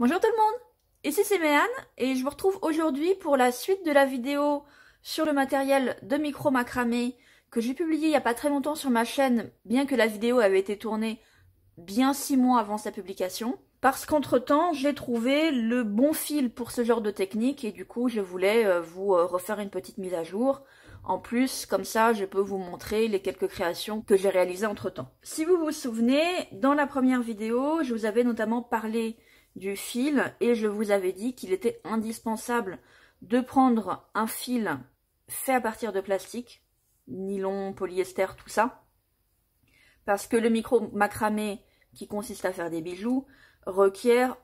Bonjour tout le monde, ici c'est Méane et je vous retrouve aujourd'hui pour la suite de la vidéo sur le matériel de micro macramé que j'ai publié il n'y a pas très longtemps sur ma chaîne bien que la vidéo avait été tournée bien 6 mois avant sa publication parce qu'entre temps j'ai trouvé le bon fil pour ce genre de technique et du coup je voulais euh, vous euh, refaire une petite mise à jour en plus, comme ça, je peux vous montrer les quelques créations que j'ai réalisées entre temps. Si vous vous souvenez, dans la première vidéo, je vous avais notamment parlé du fil et je vous avais dit qu'il était indispensable de prendre un fil fait à partir de plastique, nylon, polyester, tout ça, parce que le micro macramé qui consiste à faire des bijoux requiert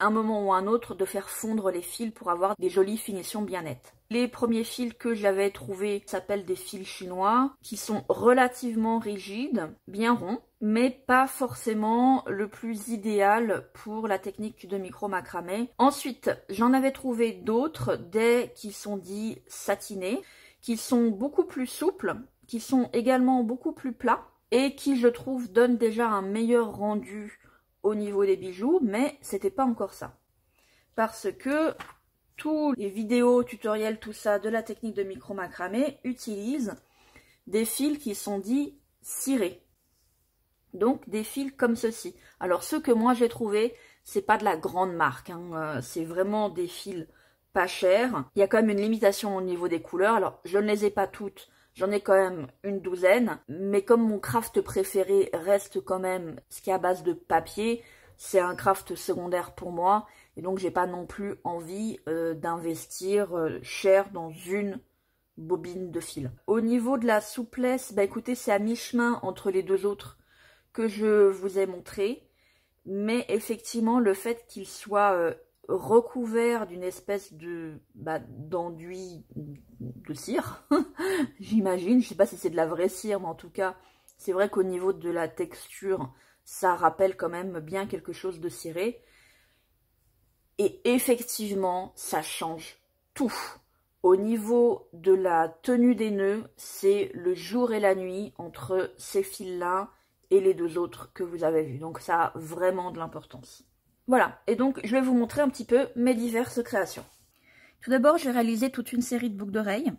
un moment ou un autre de faire fondre les fils pour avoir des jolies finitions bien nettes. Les premiers fils que j'avais trouvés s'appellent des fils chinois, qui sont relativement rigides, bien ronds, mais pas forcément le plus idéal pour la technique de micro macramé. Ensuite, j'en avais trouvé d'autres, des qui sont dits satinés, qui sont beaucoup plus souples, qui sont également beaucoup plus plats, et qui, je trouve, donnent déjà un meilleur rendu au niveau des bijoux, mais c'était pas encore ça. Parce que tous les vidéos, tutoriels, tout ça de la technique de micro-macramé utilisent des fils qui sont dits cirés. Donc des fils comme ceci. Alors ceux que moi j'ai trouvé, c'est pas de la grande marque, hein. euh, c'est vraiment des fils pas chers. Il y a quand même une limitation au niveau des couleurs, alors je ne les ai pas toutes, j'en ai quand même une douzaine, mais comme mon craft préféré reste quand même ce qui est à base de papier, c'est un craft secondaire pour moi, et donc, j'ai pas non plus envie euh, d'investir euh, cher dans une bobine de fil. Au niveau de la souplesse, bah écoutez, c'est à mi-chemin entre les deux autres que je vous ai montré. Mais effectivement, le fait qu'il soit euh, recouvert d'une espèce de bah, d'enduit de cire, j'imagine. Je sais pas si c'est de la vraie cire, mais en tout cas, c'est vrai qu'au niveau de la texture, ça rappelle quand même bien quelque chose de ciré. Et effectivement, ça change tout. Au niveau de la tenue des nœuds, c'est le jour et la nuit entre ces fils-là et les deux autres que vous avez vus. Donc ça a vraiment de l'importance. Voilà, et donc je vais vous montrer un petit peu mes diverses créations. Tout d'abord, j'ai réalisé toute une série de boucles d'oreilles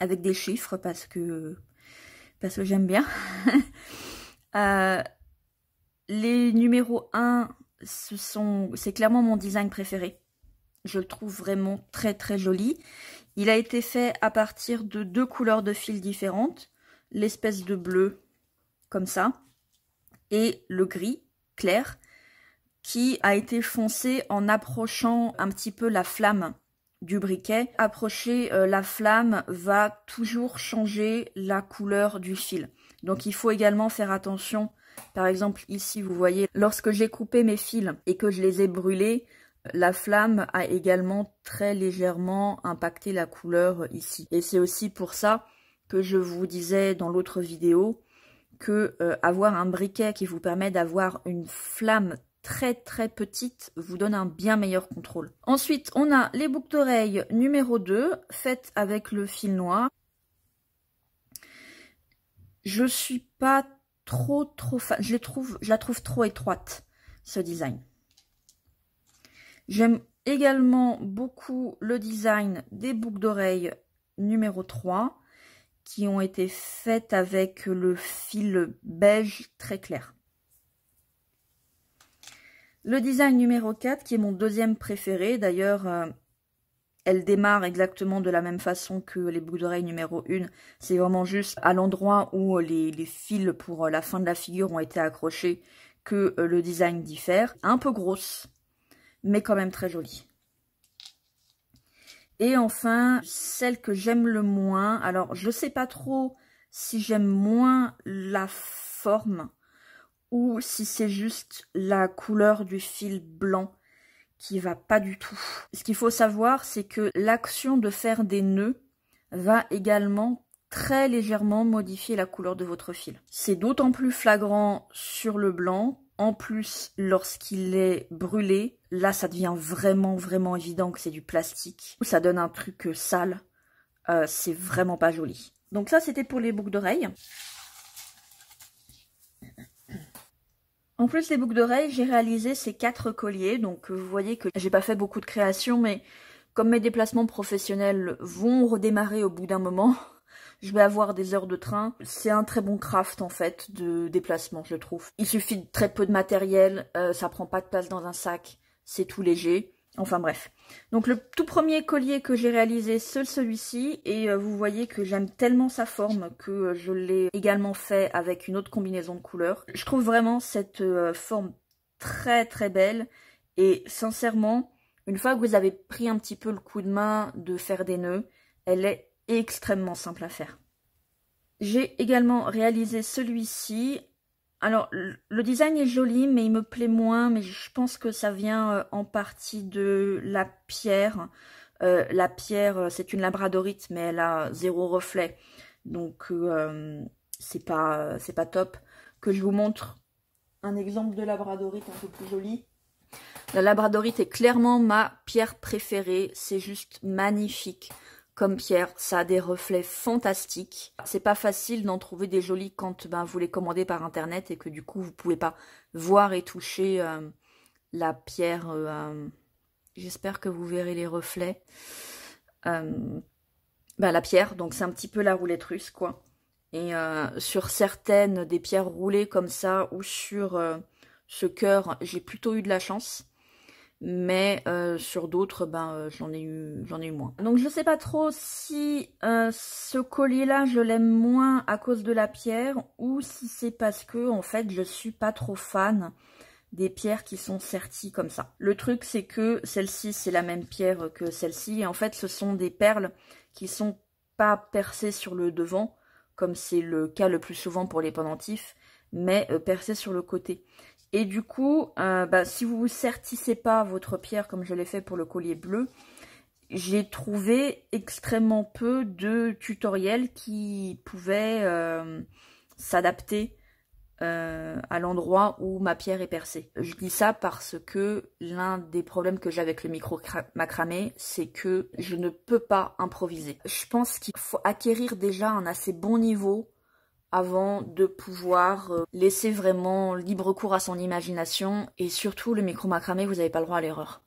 avec des chiffres parce que, parce que j'aime bien. Euh, les numéros 1, c'est clairement mon design préféré. Je le trouve vraiment très très joli. Il a été fait à partir de deux couleurs de fil différentes. L'espèce de bleu, comme ça, et le gris clair, qui a été foncé en approchant un petit peu la flamme du briquet. Approcher euh, la flamme va toujours changer la couleur du fil. Donc il faut également faire attention par exemple, ici, vous voyez, lorsque j'ai coupé mes fils et que je les ai brûlés, la flamme a également très légèrement impacté la couleur ici. Et c'est aussi pour ça que je vous disais dans l'autre vidéo que euh, avoir un briquet qui vous permet d'avoir une flamme très très petite vous donne un bien meilleur contrôle. Ensuite, on a les boucles d'oreilles numéro 2, faites avec le fil noir. Je suis pas trop, trop, je, trouve, je la trouve trop étroite, ce design. J'aime également beaucoup le design des boucles d'oreilles numéro 3 qui ont été faites avec le fil beige très clair. Le design numéro 4 qui est mon deuxième préféré, d'ailleurs euh, elle démarre exactement de la même façon que les boucles d'oreilles numéro 1. C'est vraiment juste à l'endroit où euh, les, fils pour euh, la fin de la figure ont été accrochés que euh, le design diffère. Un peu grosse, mais quand même très jolie. Et enfin, celle que j'aime le moins, alors je ne sais pas trop si j'aime moins la forme ou si c'est juste la couleur du fil blanc qui va pas du tout. Ce qu'il faut savoir, c'est que l'action de faire des nœuds va également très légèrement modifier la couleur de votre fil. C'est d'autant plus flagrant sur le blanc. En plus, lorsqu'il est brûlé, là, ça devient vraiment, vraiment évident que c'est du plastique. Ça donne un truc sale. Euh, c'est vraiment pas joli. Donc ça, c'était pour les boucles d'oreilles. En plus des boucles d'oreilles, j'ai réalisé ces quatre colliers, donc euh, vous voyez que j'ai pas fait beaucoup de création, mais comme mes déplacements professionnels vont redémarrer au bout d'un moment, je vais avoir des heures de train. C'est un très bon craft en fait de déplacement, je trouve. Il suffit de très peu de matériel, euh, ça prend pas de place dans un sac, c'est tout léger. Enfin bref. Donc le tout premier collier que j'ai réalisé, c'est celui-ci. Et euh, vous voyez que j'aime tellement sa forme que euh, je l'ai également fait avec une autre combinaison de couleurs. Je trouve vraiment cette euh, forme très très belle. Et sincèrement, une fois que vous avez pris un petit peu le coup de main de faire des nœuds, elle est extrêmement simple à faire. J'ai également réalisé celui-ci alors, le design est joli, mais il me plaît moins, mais je pense que ça vient euh, en partie de la pierre. Euh, la pierre, euh, c'est une labradorite, mais elle a zéro reflet. Donc, c'est pas, pas top. Que je vous montre un exemple de labradorite un peu plus joli. La labradorite est clairement ma pierre préférée. C'est juste magnifique comme Pierre, ça a des reflets fantastiques. C'est pas facile d'en trouver des jolis quand ben, vous les commandez par internet et que du coup vous pouvez pas voir et toucher euh, la pierre. Euh, euh, j'espère que vous verrez les reflets. Ben, la pierre, donc c'est un petit peu la roulette russe quoi. Et sur certaines des pierres roulées comme ça ou sur ce cœur, j'ai plutôt eu de la chance mais euh, sur d'autres, ben, euh, j'en ai, eu, ai eu moins. Donc je sais pas trop si euh, ce collier-là, je l'aime moins à cause de la pierre, ou si c'est parce que, en fait, je suis pas trop fan des pierres qui sont serties comme ça. Le truc, c'est que celle-ci, c'est la même pierre que celle-ci, et en fait, ce sont des perles qui sont pas percées sur le devant, comme c'est le cas le plus souvent pour les pendentifs, mais percées sur le côté. Et du coup, euh, bah, si vous ne sertissez pas votre pierre comme je l'ai fait pour le collier bleu, j'ai trouvé extrêmement peu de tutoriels qui pouvaient euh, s'adapter euh, à l'endroit où ma pierre est percée. Je dis ça parce que l'un des problèmes que j'ai avec le micro macramé, c'est que je ne peux pas improviser. Je pense qu'il faut acquérir déjà un assez bon niveau avant de pouvoir euh, laisser vraiment libre cours à son imagination et surtout le micro macramé vous n'avez pas le droit à l'erreur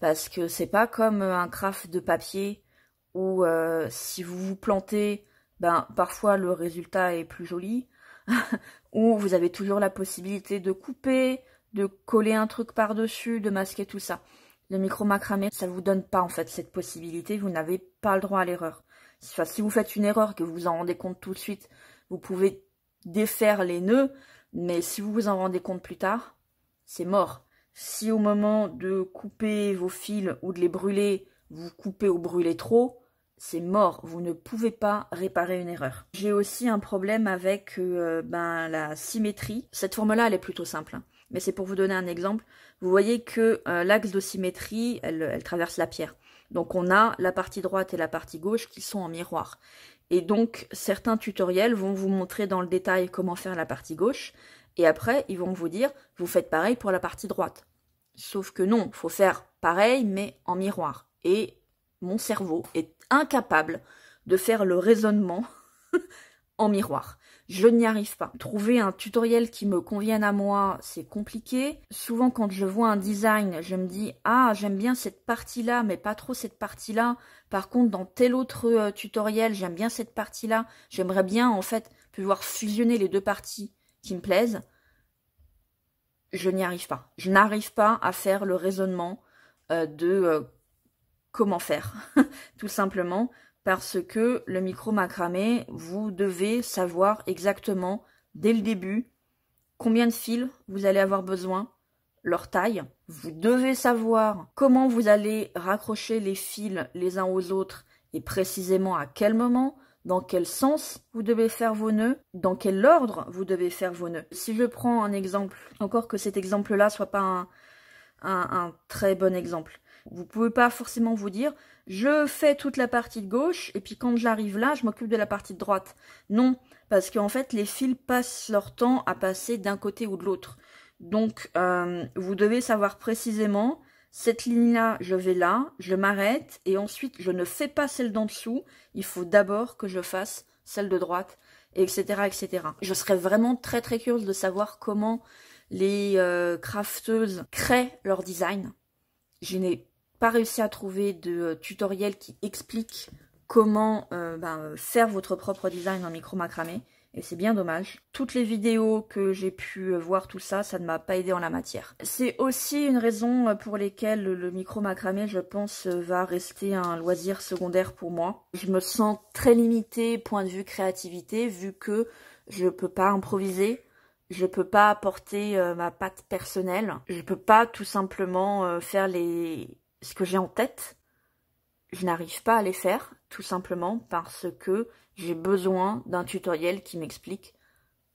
parce que c'est pas comme euh, un craft de papier où euh, si vous vous plantez ben parfois le résultat est plus joli où vous avez toujours la possibilité de couper de coller un truc par dessus de masquer tout ça le micro macramé ça vous donne pas en fait cette possibilité vous n'avez pas le droit à l'erreur si vous faites une erreur que vous vous en rendez compte tout de suite vous pouvez défaire les nœuds, mais si vous vous en rendez compte plus tard, c'est mort. Si au moment de couper vos fils ou de les brûler, vous coupez ou brûlez trop, c'est mort, vous ne pouvez pas réparer une erreur. J'ai aussi un problème avec euh, ben, la symétrie. Cette forme-là, elle est plutôt simple, hein. mais c'est pour vous donner un exemple. Vous voyez que euh, l'axe de symétrie, elle traverse la pierre. Donc on a la partie droite et la partie gauche qui sont en miroir. Et donc, certains tutoriels vont vous montrer dans le détail comment faire la partie gauche. Et après, ils vont vous dire, vous faites pareil pour la partie droite. Sauf que non, faut faire pareil, mais en miroir. Et mon cerveau est incapable de faire le raisonnement en miroir je n'y arrive pas. Trouver un tutoriel qui me convienne à moi, c'est compliqué. Souvent, quand je vois un design, je me dis « Ah, j'aime bien cette partie-là, mais pas trop cette partie-là. Par contre, dans tel autre euh, tutoriel, j'aime bien cette partie-là. J'aimerais bien, en fait, pouvoir fusionner les deux parties qui me plaisent. » Je n'y arrive pas. Je n'arrive pas à faire le raisonnement euh, de euh, comment faire, tout simplement parce que le micro macramé, vous devez savoir exactement dès le début combien de fils vous allez avoir besoin, leur taille. Vous devez savoir comment vous allez raccrocher les fils les uns aux autres et précisément à quel moment, dans quel sens vous devez faire vos nœuds, dans quel ordre vous devez faire vos nœuds. Si je prends un exemple, encore que cet exemple-là soit pas un, un très bon exemple. Vous pouvez pas forcément vous dire, je fais toute la partie de gauche, et puis quand j'arrive là, je m'occupe de la partie de droite. Non, parce qu'en fait, les fils passent leur temps à passer d'un côté ou de l'autre. Donc, euh, vous devez savoir précisément, cette ligne-là, je vais là, je m'arrête, et ensuite, je ne fais pas celle d'en dessous. Il faut d'abord que je fasse celle de droite, etc., etc. Je serais vraiment très, très curieuse de savoir comment les euh, crafteuses créent leur design. Je n'ai pas réussi à trouver de euh, tutoriel qui explique comment euh, ben, faire votre propre design en micro macramé et c'est bien dommage. Toutes les vidéos que j'ai pu euh, voir, tout ça, ça ne m'a pas aidé en la matière. C'est aussi une raison pour laquelle le micro macramé, je pense, va rester un loisir secondaire pour moi. Je me sens très limitée point de vue créativité, vu que je peux pas improviser, je peux pas apporter ma patte personnelle, je peux pas tout simplement faire les ce que j'ai en tête, je n'arrive pas à les faire, tout simplement parce que j'ai besoin d'un tutoriel qui m'explique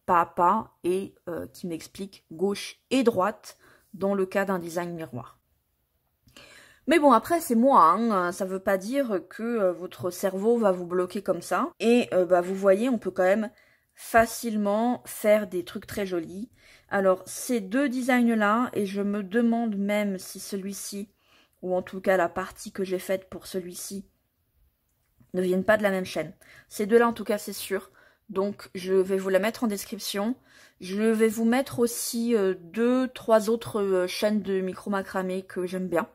pas à pas et euh, qui m'explique gauche et droite dans le cas d'un design miroir. Mais bon, après, c'est moi, hein. ça veut pas dire que euh, votre cerveau va vous bloquer comme ça. Et euh, bah, vous voyez, on peut quand même facilement faire des trucs très jolis. Alors, ces deux designs-là, et je me demande même si celui-ci ou en tout cas la partie que j'ai faite pour celui-ci, ne viennent pas de la même chaîne. Ces deux-là, en tout cas, c'est sûr. Donc, je vais vous la mettre en description. Je vais vous mettre aussi euh, deux, trois autres euh, chaînes de micro-macramé que j'aime bien.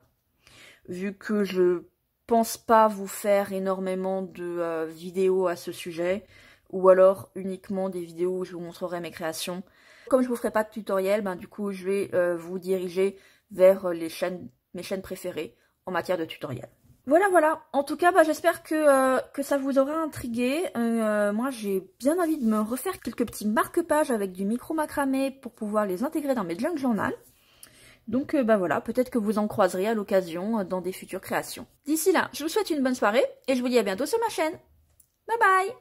Vu que je pense pas vous faire énormément de euh, vidéos à ce sujet. Ou alors uniquement des vidéos où je vous montrerai mes créations. Comme je vous ferai pas de tutoriel, ben, du coup, je vais vous diriger vers les chaînes mes chaînes préférées en matière de tutoriel. Voilà, voilà. En tout cas, bah, j'espère euh, que, ça vous aura intrigué. Euh, euh, moi, j'ai bien envie de me refaire quelques petits marque-pages avec du micro-macramé pour pouvoir les intégrer dans mes junk journal. Donc, ben voilà, peut-être que vous en croiserez à l'occasion dans des futures créations. D'ici là, je vous souhaite une bonne soirée et je vous dis à bientôt sur ma chaîne. Bye bye